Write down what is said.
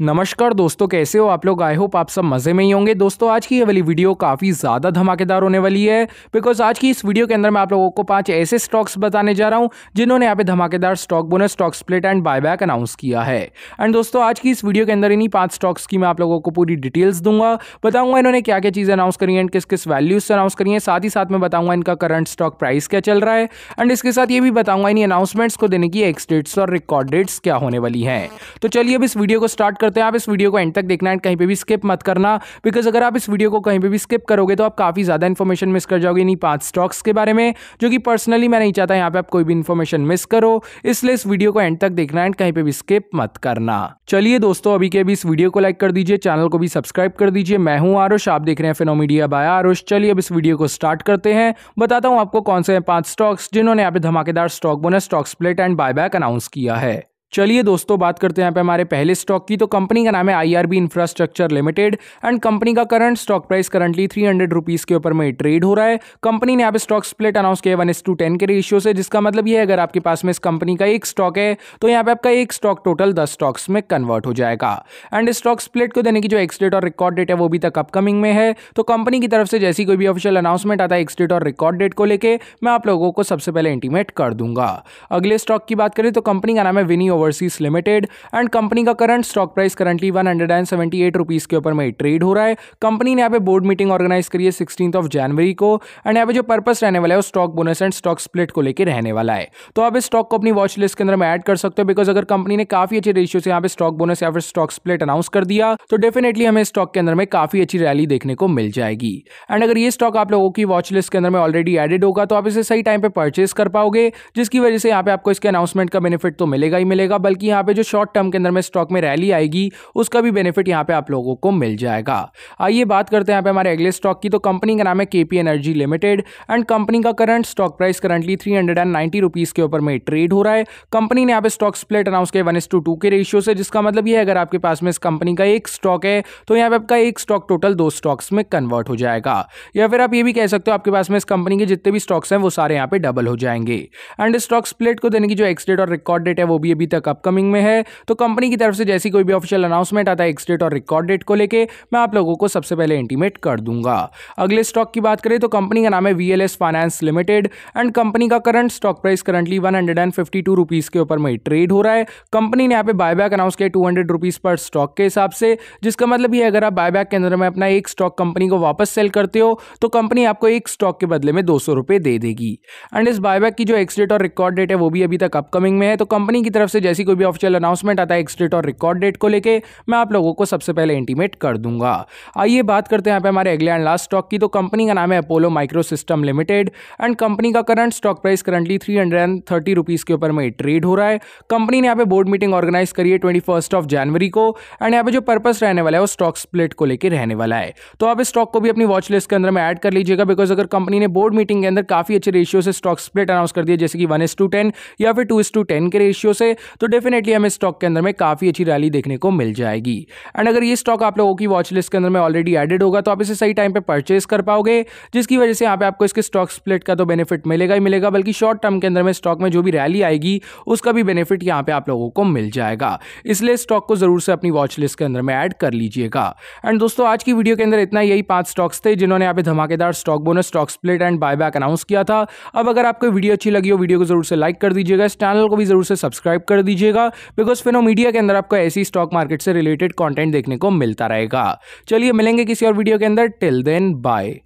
नमस्कार दोस्तों कैसे हो आप लोग आई होप आप सब मज़े में ही होंगे दोस्तों आज की ये वाली वीडियो काफ़ी ज़्यादा धमाकेदार होने वाली है बिकॉज आज की इस वीडियो के अंदर मैं आप लोगों को पांच ऐसे स्टॉक्स बताने जा रहा हूँ जिन्होंने यहाँ पे धमाकेदार stock bonus stock split and buyback announce किया है एंड दोस्तों आज की इस वीडियो के अंदर इन्हीं पाँच स्टॉक्स की मैं आप लोगों को पूरी डिटेल्स दूंगा बताऊंगा इन्होंने क्या क्या चीज़ें अनाउंस करी एंड किस किस वैल्यूज से अनाउंस करी है साथ ही साथ मैं बताऊंगा इनका करंट स्टॉक प्राइस क्या चल रहा है एंड इसके साथ ये भी बताऊंगा इन्हीं अनाउंसमेंट्स को देने की एक्स डेट्स और रिकॉर्ड डेट्स क्या होने वाली हैं तो चलिए अब इस वीडियो को स्टार्ट करते हैं आप इस वीडियो को एंड तक देखना एंड कहीं पर भी स्किप मत करना बिकॉज अगर आप इस वीडियो को कहीं पर भी स्किप करोगे तो आप काफ़ी ज़्यादा इन्फॉर्मेशन मिस कर जाओगे इन्हीं पांच स्टॉक्स के बारे में जो कि पर्सनली मैं नहीं चाहता यहाँ पे आप कोई भी इन्फॉर्मेशन मिस करो इसलिए इस वीडियो को एंड तक देखना एंड कहीं पर भी स्किप मत करना चलिए दोस्तों अभी के अभी इस वीडियो को लाइक कर दीजिए चैनल को भी सब्सक्राइब कर दीजिए मैं हूँ आरुष आप देख रहे हैं फिनोमीडिया बाय आरुष चलिए अब इस वीडियो को स्टार्ट करते हैं बताता हूँ आपको कौन से हैं पांच स्टॉक्स जिन्होंने यहाँ पे धमाकेदार stock bonus stock split and buyback announce किया है चलिए दोस्तों बात करते हैं यहाँ पे हमारे पहले स्टॉक की तो कंपनी का नाम है IRB Infrastructure Limited and company का current stock price currently three hundred rupees के ऊपर में ट्रेड हो रहा है कंपनी ने यहाँ पे स्टॉक स्प्लिट अनाउंस किया वन एस टू टेन के रेशियो से जिसका मतलब ये है अगर आपके पास में इस कंपनी का एक स्टॉक है तो यहाँ पे आपका एक स्टॉक टोटल दस स्टॉक्स में कन्वर्ट हो जाएगा एंड स्टॉक स्प्लिट को देने की जो एक्स डेट और रिकॉर्ड डेट है वो भी तक अपकमिंग में है तो कंपनी की तरफ से जैसी कोई भी ऑफिशियल अनाउंसमेंट आता है एक्स डेट और रिकॉर्ड डेट को लेकर मैं आप लोगों को सबसे पहले इंटीमेट कर दूंगा अगले स्टॉक की बात करें तो कंपनी का नाम है Vinny Overseas Limited and company का current stock price currently one hundred and seventy eight rupees के ऊपर में ट्रेड हो रहा है कंपनी ने यहाँ पे बोर्ड मीटिंग ऑर्गेनाइज करी है सिक्सटीन ऑफ जनवरी को एंड यहाँ पे जो पर्पस रहने वाला है वो stock bonus and stock split को लेकर रहने वाला है तो आप इस स्टॉक को अपनी वॉच लिस्ट के अंदर में एड कर सकते हो बिकॉज अगर कंपनी ने काफी अच्छे रेशियो से यहाँ पे स्टॉक बोनस या फिर स्टॉक स्प्लिट अनाउंस कर दिया तो डेफिनेटली हमें स्टॉक के अंदर में काफी अच्छी रैली देखने को मिल जाएगी एंड अगर ये स्टॉक आप लोगों की वॉच लिस्ट के अंदर में ऑलरेडी एडेड होगा तो आप इसे सही टाइम पे परचेस कर पाओगे जिसकी वजह से यहाँ पे आपको इसके अनाउंसमेंट का बेनिफिट तो मिलेगा ही मिलेगा रहेगा बल्कि यहाँ पे जो शॉर्ट टर्म के अंदर में स्टॉक में रैली आएगी उसका भी बेनिफिट यहाँ पे आप लोगों को मिल जाएगा आइए बात करते हैं यहाँ पे हमारे अगले स्टॉक की तो कंपनी का नाम है K Energy Limited and company का current stock price currently three hundred के ऊपर में ट्रेड हो रहा है कंपनी ने यहाँ पे स्टॉक स्प्लिट अनाउंस किया वन के रेशियो से जिसका मतलब यह है अगर आपके पास में इस कंपनी का एक स्टॉक है तो यहाँ पे आपका एक स्टॉक टोटल दो स्टॉक्स में कन्वर्ट हो जाएगा या फिर आप ये भी कह सकते हो आपके पास में इस कंपनी के जितने भी स्टॉक्स हैं वो सारे यहाँ पे डबल हो जाएंगे एंड स्टॉक स्प्लिट को देने की जो एक्स डेट और रिकॉर्ड डेट है वो भी अभी तक अपकमिंग में है तो कंपनी की तरफ से जैसी कोई भी ऑफिशियल अनाउंसमेंट आता है एक्स डेट और रिकॉर्ड डेट को लेकर मैं आप लोगों को सबसे पहले इंटीमेट कर दूंगा अगले स्टॉक की बात करें तो कंपनी का नाम है V Finance Limited and company का current stock price currently one hundred के ऊपर में ट्रेड हो रहा है कंपनी ने यहाँ पे बायबैक अनाउंस किया टू हंड्रेड पर स्टॉक के हिसाब से जिसका मतलब ये अगर आप बायबैक के अंदर में अपना एक स्टॉक कंपनी को वापस सेल करते हो तो कंपनी आपको एक स्टॉक के बदले में दो सौ दे देगी एंड इस बायबैक की जो एक्स डेट और रिकॉर्ड डेट है वो भी अभी तक अपकमिंग में है तो कंपनी की तरफ से जैसी कोई भी ऑफिशियल अनाउंसमेंट आता है एक्सडेट और रिकॉर्ड डेट को लेकर मैं आप लोगों को सबसे पहले इंटीमेट कर दूंगा आइए बात करते हैं यहाँ पे हमारे अगले एंड लास्ट स्टॉक की तो कंपनी का नाम है Apollo Micro System Limited and company का current stock price currently three hundred and thirty rupees के ऊपर में ट्रेड हो रहा है कंपनी ने यहाँ पे बोर्ड मीटिंग ऑर्गेनाइज करी है ट्वेंटी फर्स्ट ऑफ जनवरी को एंड यहाँ पे जो पर्पस रहने वाला है वो स्टॉक स्प्लिट को लेकर रहने वाला है तो आप इस स्टॉक को भी अपनी वॉच लिस्ट के अंदर में ऐड कर लीजिएगा बिकॉज अगर कंपनी ने बोर्ड मीटिंग के अंदर काफी अच्छे रेशियो से स्टॉक स्प्लिट अनाउंस कर दिया जैसे कि वन इस टू टेन या फिर टू इस टू टेन के रेशियो से तो डेफिनेटली हमें स्टॉक के अंदर में काफ़ी अच्छी रैली देखने को मिल जाएगी एंड अगर ये स्टॉक आप लोगों की वॉच लिस्ट के अंदर में ऑलरेडी एडेड होगा तो आप इसे सही टाइम पर परचेज कर पाओगे जिसकी वजह से यहाँ पे आपको इसके स्टॉक स्प्लिट का तो बेनिफिट मिलेगा ही मिलेगा बल्कि शॉर्ट टर्म के अंदर में स्टॉक में जो भी रैली आएगी उसका भी बेनिफिट यहाँ पे आप लोगों को मिल जाएगा इसलिए स्टॉक को ज़रूर से अपनी वॉच लिस्ट के अंदर में ऐड कर लीजिएगा एंड दोस्तों आज की वीडियो के अंदर इतना यही पांच स्टॉक्स थे जिन्होंने यहाँ पे धमाकेदार stock bonus stock split and buyback announce किया था अब अगर आपको वीडियो अच्छी लगी हो वीडियो को जरूर से लाइक कर दीजिएगा इस चैनल को भी जरूर से सब्सक्राइब कर दीजिएगा बिकॉज फिनोमीडिया के अंदर आपको ऐसी स्टॉक मार्केट से रिलेटेड कॉन्टेंट देखने को मिलता रहेगा चलिए मिलेंगे किसी और वीडियो के अंदर टिल देन बाय